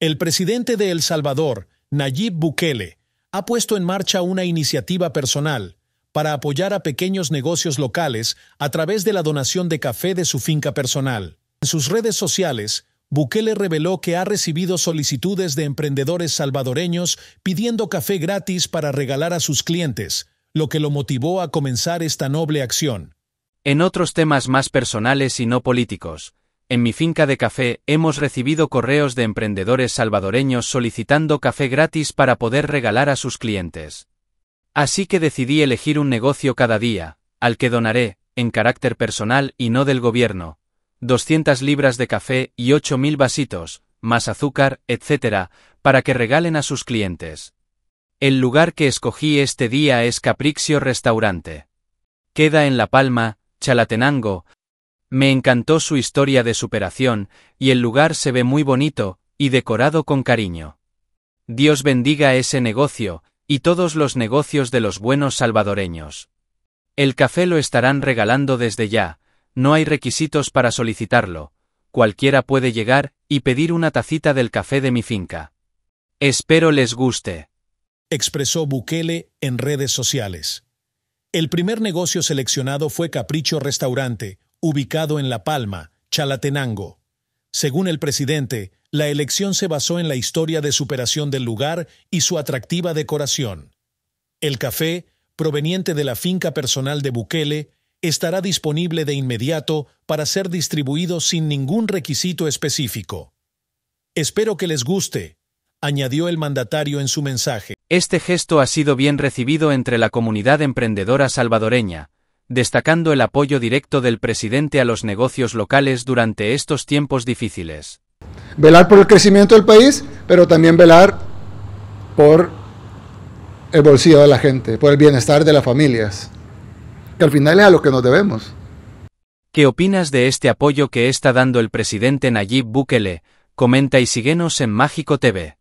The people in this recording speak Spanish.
El presidente de El Salvador, Nayib Bukele, ha puesto en marcha una iniciativa personal para apoyar a pequeños negocios locales a través de la donación de café de su finca personal. En sus redes sociales, Bukele reveló que ha recibido solicitudes de emprendedores salvadoreños pidiendo café gratis para regalar a sus clientes, lo que lo motivó a comenzar esta noble acción. En otros temas más personales y no políticos, en mi finca de café hemos recibido correos de emprendedores salvadoreños solicitando café gratis para poder regalar a sus clientes. Así que decidí elegir un negocio cada día, al que donaré, en carácter personal y no del gobierno, 200 libras de café y 8.000 vasitos, más azúcar, etc., para que regalen a sus clientes. El lugar que escogí este día es Caprixio Restaurante. Queda en La Palma, Chalatenango, me encantó su historia de superación, y el lugar se ve muy bonito, y decorado con cariño. Dios bendiga ese negocio, y todos los negocios de los buenos salvadoreños. El café lo estarán regalando desde ya, no hay requisitos para solicitarlo, cualquiera puede llegar y pedir una tacita del café de mi finca. Espero les guste. Expresó Bukele en redes sociales. El primer negocio seleccionado fue Capricho Restaurante, ubicado en La Palma, Chalatenango. Según el presidente, la elección se basó en la historia de superación del lugar y su atractiva decoración. El café, proveniente de la finca personal de Bukele, estará disponible de inmediato para ser distribuido sin ningún requisito específico. Espero que les guste, añadió el mandatario en su mensaje. Este gesto ha sido bien recibido entre la comunidad emprendedora salvadoreña, destacando el apoyo directo del presidente a los negocios locales durante estos tiempos difíciles. Velar por el crecimiento del país, pero también velar por el bolsillo de la gente, por el bienestar de las familias, que al final es a lo que nos debemos. ¿Qué opinas de este apoyo que está dando el presidente Nayib Bukele? Comenta y síguenos en Mágico TV.